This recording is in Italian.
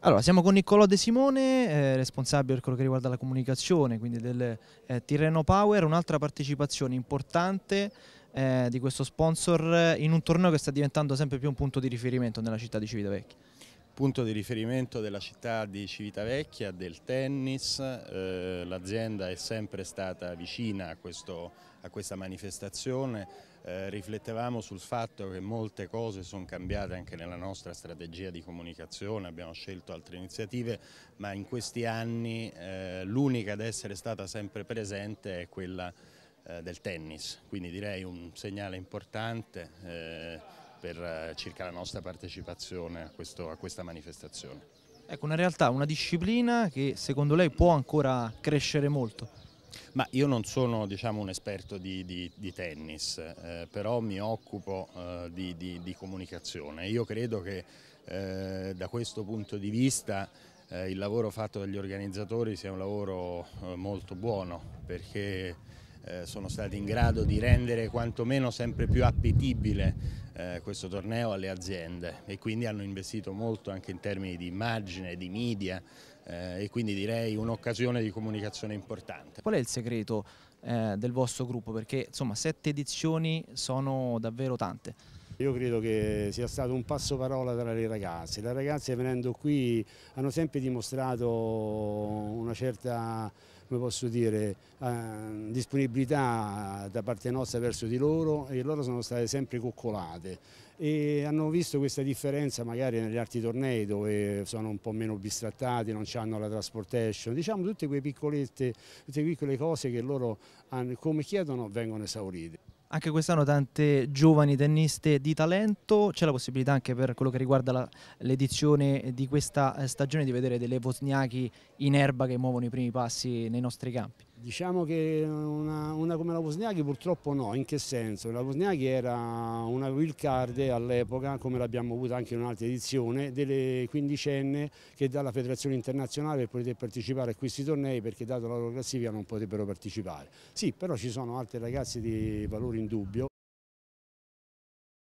Allora, siamo con Niccolò De Simone, eh, responsabile per quello che riguarda la comunicazione, quindi del eh, Tirreno Power, un'altra partecipazione importante eh, di questo sponsor in un torneo che sta diventando sempre più un punto di riferimento nella città di Civitavecchia. Punto di riferimento della città di Civitavecchia, del tennis, eh, l'azienda è sempre stata vicina a, questo, a questa manifestazione, eh, riflettevamo sul fatto che molte cose sono cambiate anche nella nostra strategia di comunicazione, abbiamo scelto altre iniziative, ma in questi anni eh, l'unica ad essere stata sempre presente è quella eh, del tennis, quindi direi un segnale importante eh, per eh, circa la nostra partecipazione a, questo, a questa manifestazione. Ecco, una realtà, una disciplina che secondo lei può ancora crescere molto. Ma io non sono diciamo, un esperto di, di, di tennis, eh, però mi occupo eh, di, di, comunicazione. Io credo che eh, da questo punto di vista eh, il lavoro fatto dagli organizzatori sia un lavoro eh, molto buono perché eh, sono stati in grado di rendere quantomeno sempre più appetibile eh, questo torneo alle aziende e quindi hanno investito molto anche in termini di immagine, di media eh, e quindi direi un'occasione di comunicazione importante. Qual è il segreto del vostro gruppo? Perché insomma sette edizioni sono davvero tante. Io credo che sia stato un passo parola tra le ragazze. Le ragazze venendo qui hanno sempre dimostrato una certa come posso dire, eh, disponibilità da parte nostra verso di loro e loro sono state sempre coccolate e hanno visto questa differenza magari negli altri tornei dove sono un po' meno bistrattati, non hanno la transportation, diciamo tutte quelle, tutte quelle piccole cose che loro hanno, come chiedono vengono esaurite. Anche quest'anno tante giovani tenniste di talento, c'è la possibilità anche per quello che riguarda l'edizione di questa eh, stagione di vedere delle Vosniachi in erba che muovono i primi passi nei nostri campi. Diciamo che una, una come la Wozniacki purtroppo no, in che senso? La Wozniacki era una wild card all'epoca, come l'abbiamo avuta anche in un'altra edizione, delle quindicenne che dalla federazione internazionale per poter partecipare a questi tornei perché dato la loro classifica non potrebbero partecipare. Sì, però ci sono altri ragazzi di valore in dubbio.